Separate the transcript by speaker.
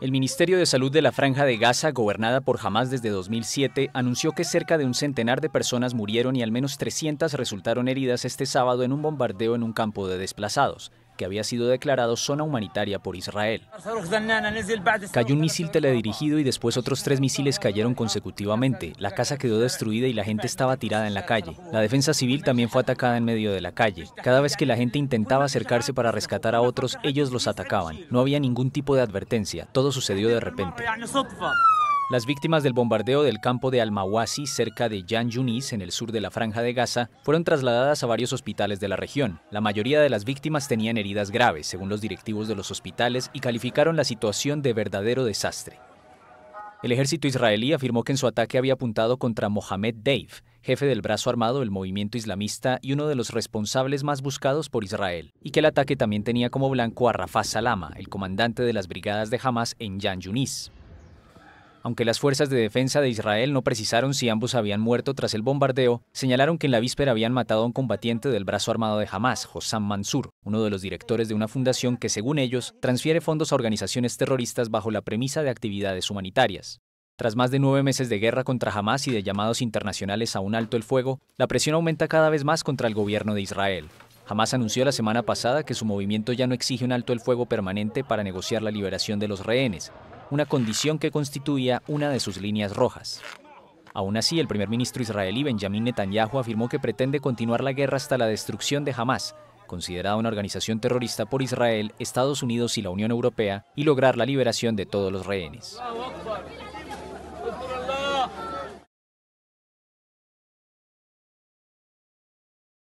Speaker 1: El Ministerio de Salud de la Franja de Gaza, gobernada por Hamas desde 2007, anunció que cerca de un centenar de personas murieron y al menos 300 resultaron heridas este sábado en un bombardeo en un campo de desplazados que había sido declarado zona humanitaria por Israel. Cayó un misil teledirigido y después otros tres misiles cayeron consecutivamente. La casa quedó destruida y la gente estaba tirada en la calle. La defensa civil también fue atacada en medio de la calle. Cada vez que la gente intentaba acercarse para rescatar a otros, ellos los atacaban. No había ningún tipo de advertencia. Todo sucedió de repente. Las víctimas del bombardeo del campo de Al-Mawasi, cerca de Yan Yunis, en el sur de la Franja de Gaza, fueron trasladadas a varios hospitales de la región. La mayoría de las víctimas tenían heridas graves, según los directivos de los hospitales, y calificaron la situación de verdadero desastre. El ejército israelí afirmó que en su ataque había apuntado contra Mohamed Dave, jefe del brazo armado del movimiento islamista y uno de los responsables más buscados por Israel, y que el ataque también tenía como blanco a Rafah Salama, el comandante de las brigadas de Hamas en Yan Yunis. Aunque las fuerzas de defensa de Israel no precisaron si ambos habían muerto tras el bombardeo, señalaron que en la víspera habían matado a un combatiente del brazo armado de Hamas, Hosam Mansur, uno de los directores de una fundación que, según ellos, transfiere fondos a organizaciones terroristas bajo la premisa de actividades humanitarias. Tras más de nueve meses de guerra contra Hamas y de llamados internacionales a un alto el fuego, la presión aumenta cada vez más contra el gobierno de Israel. Hamas anunció la semana pasada que su movimiento ya no exige un alto el fuego permanente para negociar la liberación de los rehenes, una condición que constituía una de sus líneas rojas. Aún así, el primer ministro israelí Benjamin Netanyahu afirmó que pretende continuar la guerra hasta la destrucción de Hamas, considerada una organización terrorista por Israel, Estados Unidos y la Unión Europea, y lograr la liberación de todos los rehenes.